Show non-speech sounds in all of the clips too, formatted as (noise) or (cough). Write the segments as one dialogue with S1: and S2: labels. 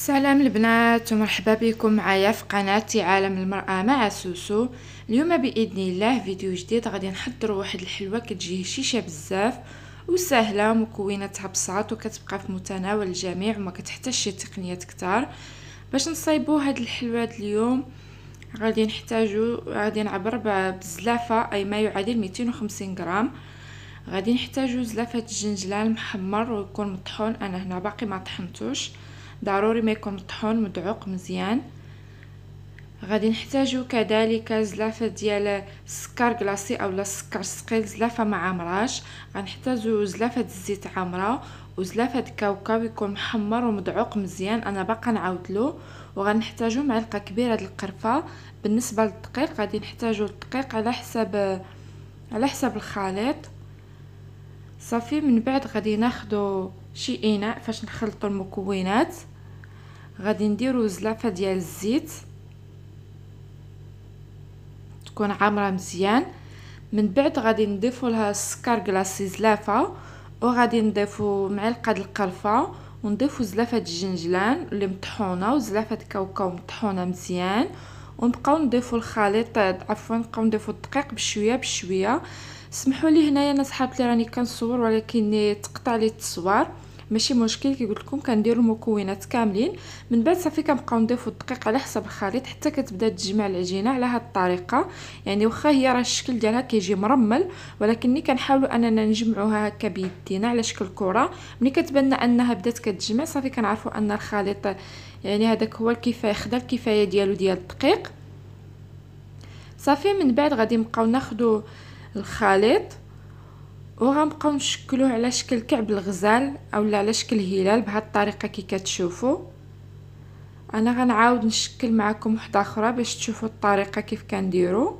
S1: السلام البنات ومرحبا بكم معايا في قناتي عالم المرأة مع سوسو اليوم بإذن الله فيديو جديد غادي نحضروا واحد الحلوة كتجي هشيشة بزاف وسهلة مكوناتها بساط وكتبقى في متناول الجميع وما كتحتاج شي تقنيات كتار باش نصايبو هاد الحلوة اليوم غادي نحتاجو غادي نعبر بزلافة أي ما يعادل 250 غرام غادي نحتاجو زلافة الجنجلان محمر ويكون مطحون أنا هنا باقي ما طحنتوش ضروري ما يكون مطحون مدعوق مزيان غادي نحتاجو كذلك زلافه ديال السكر كلاصي اولا السكر ثقيل زلافه ما عامراش غنحتاجو زلافه الزيت عامره وزلافه الكاوكاو يكون محمر ومدعوق مزيان انا باقا نعاودلو وغنحتاجو معلقه كبيره د القرفه بالنسبه للدقيق غادي نحتاجو الدقيق على حساب على حساب الخليط صافي من بعد غادي ناخدو شي اناء فاش نخلطو المكونات غادي نديرو زلافه ديال الزيت تكون عامره مزيان من بعد غادي نضيفو لها السكر كلاصي زلافه وغادي نضيفو معلقه د القرفه ونضيفو زلافه الجنجلان اللي مطحونه وزلافه الكاوكاو مطحونه مزيان ونبقاو نضيفو الخليط عفوا نبقاو نضيفو الدقيق بشويه بشويه سمحوا لي هنايا انا صحابتي راني كنصور ولكن تقطع لي التصوير ماشي مشكل كي قلت لكم كنديروا المكونات كاملين من بعد صافي كنبقاو نضيفوا الدقيق على حسب الخليط حتى كتبدا تجمع العجينه على هذه الطريقه يعني واخا هي راه الشكل ديالها كيجي مرمل ولكن ملي كنحاولوا اننا نجمعوها هكا بيدينا على شكل كره ملي كتبان انها بدات كتجمع صافي كنعرفوا ان الخليط يعني هذاك هو الكفايه خدا الكفايه ديالو ديال الدقيق صافي من بعد غادي نبقاو ناخذوا الخليط وغنبقاو نشكلوه على شكل كعب الغزال اولا على شكل هلال بهاد الطريقه كي كتشوفوا انا غنعاود نشكل معكم وحده اخرى باش تشوفوا الطريقه كيف كنديرو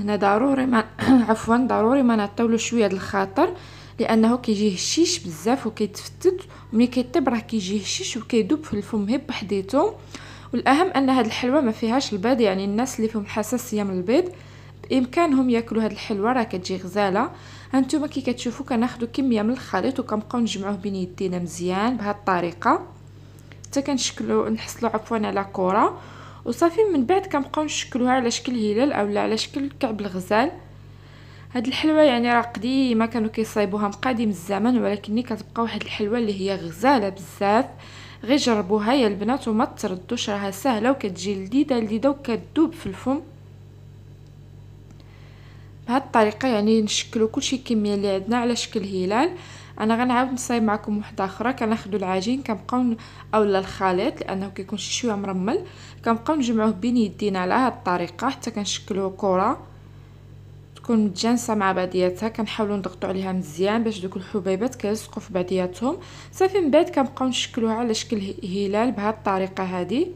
S1: هنا ضروري ما (coughs) عفوا ضروري ما نعطيولو شويه د الخاطر لانه كيجي هشيش بزاف وكيتفتت وملي كيطيب راه كيجي هشيش وكيدوب في الفم هب بحديتو والاهم ان هاد الحلوه ما فيهاش البيض يعني الناس اللي فيهم حساسيه من البيض بامكانهم ياكلوا هاد الحلوه راه كتجي غزاله هانتوما كي كتشوفوا كناخذوا كميه من الخليط وكنبقاو نجمعوه بين يدينا مزيان بهذه الطريقه حتى كنشكلوا نحصلوا عفوا على كره وصافي من بعد كنبقاو نشكلوها على شكل هلال اولا على شكل كعب الغزال هاد الحلوه يعني راه قديمه كانوا كيصايبوها من قديم الزمن ولكن كتبقى واحد الحلوه اللي هي غزاله بزاف غير جربوها يا البنات وما تردوش راها سهله وكتجي لذيذه لذيذه وكتذوب في الفم بهاد الطريقه يعني نشكلو كلشي الكميه اللي عندنا على شكل هلال انا غنعاود نصايب معكم وحده اخرى كناخذوا العجين كنبقاو اولا الخليط لانه كيكون شي شويه مرمل كنبقاو نجمعوه بين يدينا على هاد الطريقه حتى كنشكلوا كره تكون متجانسه مع بعضياتها كنحاولوا نضغطوا عليها مزيان باش دوك الحبيبات كيلصقوا في بعضياتهم صافي من بعد كنبقاو نشكلوها على شكل هلال بهاد الطريقه هذه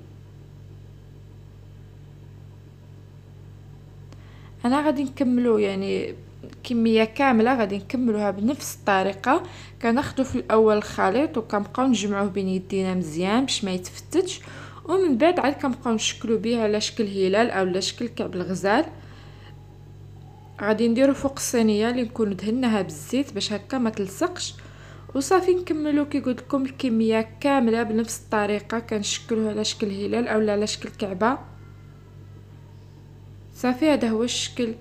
S1: انا غادي نكملو يعني كميه كامله غادي نكملوها بنفس الطريقه كناخذو في الاول الخليط وكنبقاو نجمعوه بين يدينا مزيان باش ما يتفتتش ومن بعد عاد كنبقاو نشكلو بيه على شكل هلال او على شكل كعب الغزال غادي نديرو فوق الصينيه اللي نكون دهناها بالزيت باش هكا ما تلصقش وصافي نكملو كي قلت لكم الكميه كامله بنفس الطريقه كنشكلوه على شكل هلال او على شكل كعبه صافي هذا هو الشكل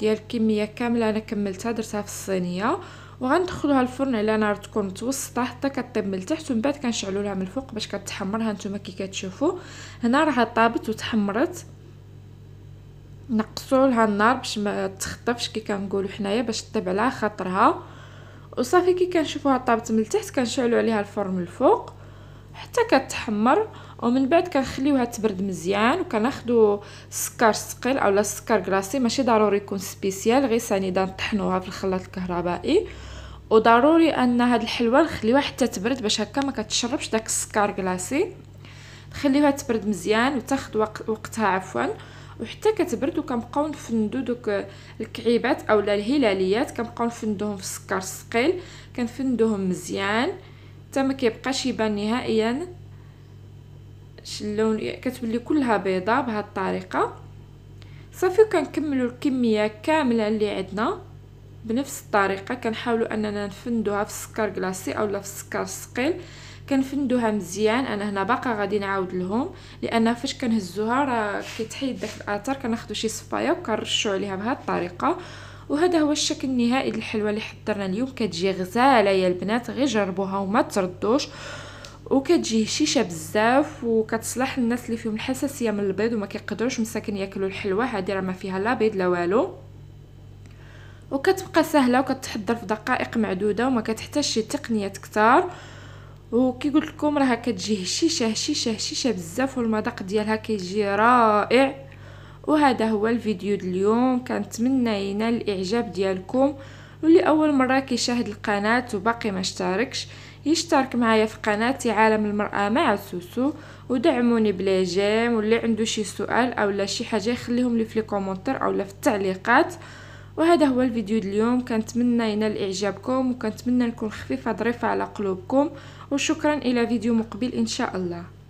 S1: ديال الكميه كامله انا كملتها درتها في الصينيه وغندخلوها الفرن على نار تكون متوسطه حتى كطيب من التحت ومن بعد كنشعلوا لها من الفوق باش كتحمر ها نتوما كي كتشوفوا هنا راها طابت وتحمرت نقصوا لها النار باش ما تخطفش كي كنقولوا حنايا باش طيب على خاطرها وصافي كي كنشوفوها طابت من التحت كنشعلوا عليها الفرن من الفوق حتى كتحمر ومن بعد كنخليوها تبرد مزيان وكناخذوا السكر ثقيل اولا السكر كلاصي ماشي ضروري يكون سبيسيال غير سنيده نطحنوها في الخلاط الكهربائي وضروري ان هاد الحلوه نخليوها حتى تبرد باش هكا ما كتشربش داك السكر كلاصي نخليوها تبرد مزيان وتاخد وقتها عفوا وحتى كتبرد وكنبقاو نفندو دوك الكعيبات اولا الهلاليات كنبقاو نفندوهم في السكر الثقيل كنفندوهم مزيان حتى ما كيبقاش يبان نهائيا اللون كتولي كلها بيضاء بهاد الطريقه صافي وكنكملوا الكميه كامله اللي عندنا بنفس الطريقه كنحاولوا اننا نفندوها في السكر كلاصي لا في السكر الثقيل كنفندوها مزيان انا هنا باقا غادي نعاود لهم لان فاش كنهزوها راه كيتحيد داك الاثر كناخذوا شي صفايه وكنرشوا عليها بهذه الطريقه وهذا هو الشكل النهائي للحلوى اللي حضرنا اليوم كتجي غزاله يا البنات غير جربوها وما تردوش وكتجي هشيشه بزاف وكتصلح للناس اللي فيهم الحساسيه من البيض وما كيقدروش مساكن ياكلوا الحلوى هذه راه ما فيها لا بيض لا والو وكتبقى سهله وكتحضر في دقائق معدوده وما كتحتاج شي تقنيات كتار وكي قلت لكم راه كتجي هشيشه هشيشه هشيشه بزاف والمذاق ديالها كيجي رائع وهذا هو الفيديو اليوم كنتمنى ينال الاعجاب ديالكم واللي اول مره كيشاهد القناه وباقي ما اشتركش يشترك معايا في قناتي عالم المراه مع سوسو ودعموني بلا جيم واللي عنده شي سؤال اولا شي حاجه يخليهم لي في الكومنتر او اولا في التعليقات وهذا هو الفيديو اليوم كنتمنى ينال اعجابكم وكنتمنى نكون خفيفه ظريفه على قلوبكم وشكرا الى فيديو مقبل ان شاء الله